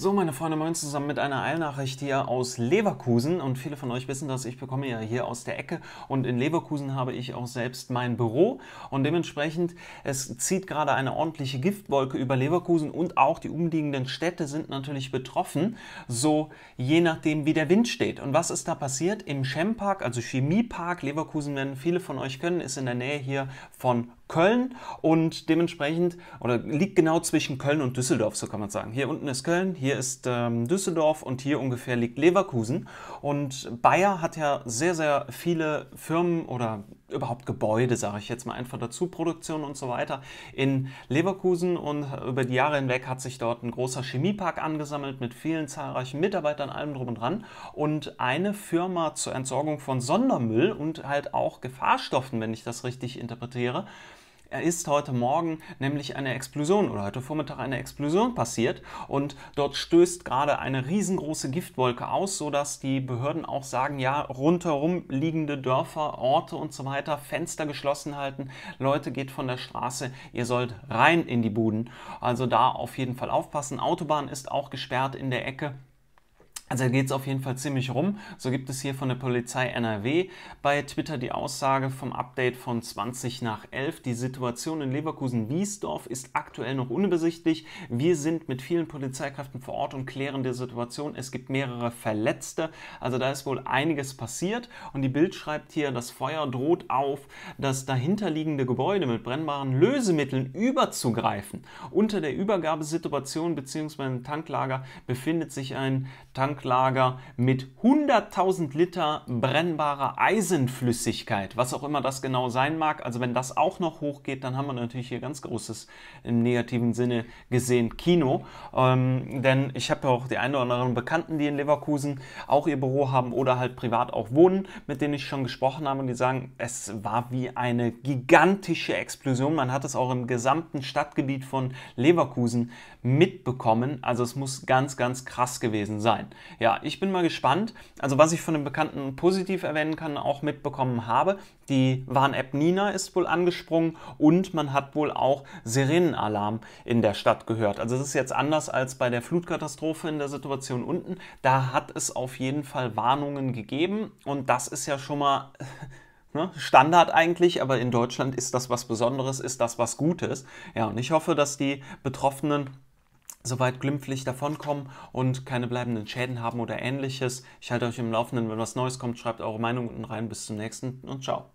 So, meine Freunde, moin zusammen mit einer Eilnachricht hier aus Leverkusen. Und viele von euch wissen das, ich bekomme ja hier aus der Ecke. Und in Leverkusen habe ich auch selbst mein Büro. Und dementsprechend, es zieht gerade eine ordentliche Giftwolke über Leverkusen und auch die umliegenden Städte sind natürlich betroffen. So je nachdem, wie der Wind steht. Und was ist da passiert? Im Chempark, also Chemiepark Leverkusen, wenn viele von euch können, ist in der Nähe hier von Köln und dementsprechend, oder liegt genau zwischen Köln und Düsseldorf, so kann man sagen. Hier unten ist Köln, hier hier ist ähm, Düsseldorf und hier ungefähr liegt Leverkusen. Und Bayer hat ja sehr, sehr viele Firmen oder überhaupt Gebäude, sage ich jetzt mal einfach dazu, Produktion und so weiter in Leverkusen. Und über die Jahre hinweg hat sich dort ein großer Chemiepark angesammelt mit vielen zahlreichen Mitarbeitern, allem drum und dran. Und eine Firma zur Entsorgung von Sondermüll und halt auch Gefahrstoffen, wenn ich das richtig interpretiere, er ist heute Morgen nämlich eine Explosion oder heute Vormittag eine Explosion passiert und dort stößt gerade eine riesengroße Giftwolke aus, sodass die Behörden auch sagen, ja, rundherum liegende Dörfer, Orte und so weiter, Fenster geschlossen halten, Leute geht von der Straße, ihr sollt rein in die Buden. Also da auf jeden Fall aufpassen. Autobahn ist auch gesperrt in der Ecke. Also geht es auf jeden Fall ziemlich rum. So gibt es hier von der Polizei NRW bei Twitter die Aussage vom Update von 20 nach 11. Die Situation in Leverkusen-Wiesdorf ist aktuell noch unübersichtlich. Wir sind mit vielen Polizeikräften vor Ort und klären die Situation. Es gibt mehrere Verletzte. Also da ist wohl einiges passiert. Und die Bild schreibt hier, das Feuer droht auf, das dahinterliegende Gebäude mit brennbaren Lösemitteln überzugreifen. Unter der Übergabesituation bzw. Tanklager befindet sich ein Tank Berglager mit 100.000 Liter brennbarer Eisenflüssigkeit, was auch immer das genau sein mag. Also wenn das auch noch hochgeht, dann haben wir natürlich hier ganz großes im negativen Sinne gesehen Kino. Ähm, denn ich habe ja auch die einen oder anderen Bekannten, die in Leverkusen auch ihr Büro haben oder halt privat auch wohnen, mit denen ich schon gesprochen habe und die sagen, es war wie eine gigantische Explosion. Man hat es auch im gesamten Stadtgebiet von Leverkusen mitbekommen. Also es muss ganz, ganz krass gewesen sein. Ja, ich bin mal gespannt. Also was ich von den Bekannten positiv erwähnen kann, auch mitbekommen habe, die Warn-App Nina ist wohl angesprungen und man hat wohl auch Sirenenalarm in der Stadt gehört. Also das ist jetzt anders als bei der Flutkatastrophe in der Situation unten. Da hat es auf jeden Fall Warnungen gegeben und das ist ja schon mal... Ne, Standard eigentlich, aber in Deutschland ist das was Besonderes, ist das was Gutes. Ja, und ich hoffe, dass die Betroffenen soweit glimpflich davonkommen und keine bleibenden Schäden haben oder ähnliches. Ich halte euch im Laufenden, wenn was Neues kommt. Schreibt eure Meinung unten rein. Bis zum nächsten und ciao.